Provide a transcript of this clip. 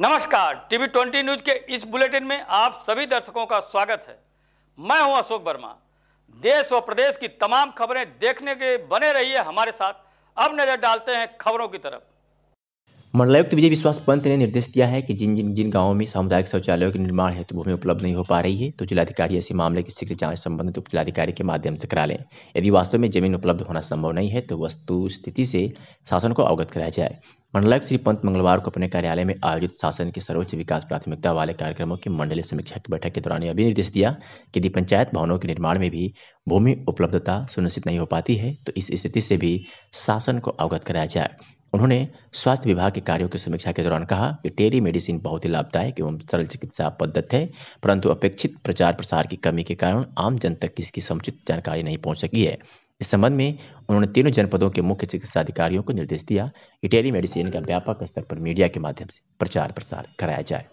नमस्कार TV twenty news के इस बुलेटिन में आप सभी दर्शकों का स्वागत है मैं हूं अशोक वर्मा देश और प्रदेश की तमाम खबरें देखने के बने रहिए हमारे साथ अब नजर डालते हैं खबरों की तरफ मंडलायुक्त विजय विश्वास पंत ने निर्देश दिया है कि जिन जिन जिन गांवों में सामुदायिक शौचालयों के निर्माण हेतु भूमि उपलब्ध नहीं हो पा रही है तो जिलाधिकारी ऐसे मामले की शीघ्र जांच संबंधित उप जिलाधिकारी के माध्यम से करा लें यदि वास्तव में जमीन उपलब्ध होना संभव नहीं है तो वस्तु स्थिति से शासन को अवगत कराया जाए मंडलायुक्त श्री पंत मंगलवार को अपने कार्यालय में आयोजित शासन के सर्वोच्च विकास प्राथमिकता वाले कार्यक्रमों की मंडलीय समीक्षा की बैठक के दौरान यह भी निर्देश दिया कि यदि पंचायत भवनों के निर्माण में भी भूमि उपलब्धता सुनिश्चित नहीं हो पाती है तो इस स्थिति से भी शासन को अवगत कराया जाए उन्होंने स्वास्थ्य विभाग के कार्यों की समीक्षा के दौरान कहा कि टेली मेडिसिन बहुत ही लाभदायक एवं सरल चिकित्सा पद्धति है परंतु अपेक्षित प्रचार प्रसार की कमी के कारण आम जन तक इसकी समुचित जानकारी नहीं पहुंच सकी है इस संबंध में उन्होंने तीनों जनपदों के मुख्य चिकित्सा अधिकारियों को निर्देश दिया कि टेली मेडिसिन का व्यापक स्तर पर मीडिया के माध्यम से प्रचार प्रसार कराया जाए